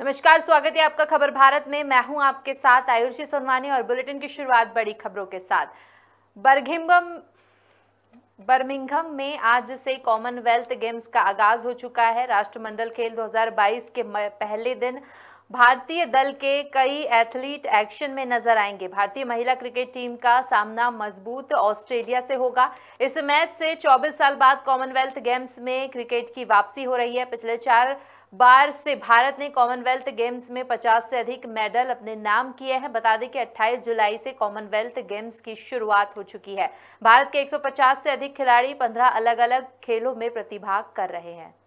नमस्कार स्वागत है आपका खबर भारत में मैं हूं आपके साथ आयुषी सोनवानी और बुलेटिन की शुरुआत बड़ी खबरों के साथ बर्घिंगम बर्मिंगम में आज से कॉमनवेल्थ गेम्स का आगाज हो चुका है राष्ट्रमंडल खेल 2022 के पहले दिन भारतीय दल के कई एथलीट एक्शन में नजर आएंगे भारतीय महिला क्रिकेट टीम का सामना मजबूत ऑस्ट्रेलिया से होगा इस मैच से 24 साल बाद कॉमनवेल्थ गेम्स में क्रिकेट की वापसी हो रही है पिछले चार बार से भारत ने कॉमनवेल्थ गेम्स में 50 से अधिक मेडल अपने नाम किए हैं बता दें कि 28 जुलाई से कॉमनवेल्थ गेम्स की शुरुआत हो चुकी है भारत के 150 से अधिक खिलाड़ी 15 अलग अलग खेलों में प्रतिभाग कर रहे हैं